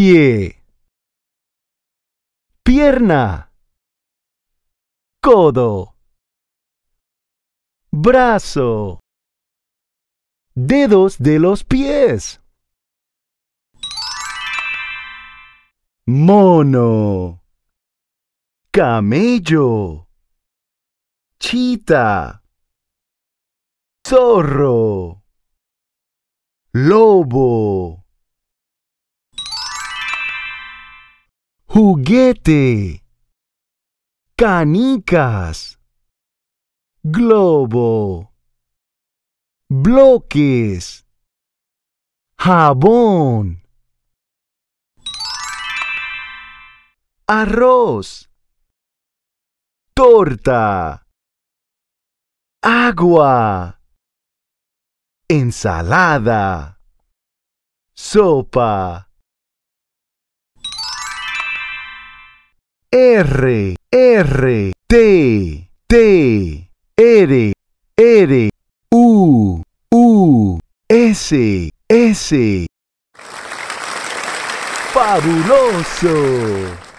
pie, pierna, codo, brazo, dedos de los pies, mono, camello, chita, zorro, lobo. juguete, canicas, globo, bloques, jabón, arroz, torta, agua, ensalada, sopa. R, R, T, T, R, R, U, U, S, S. ¡Fabuloso!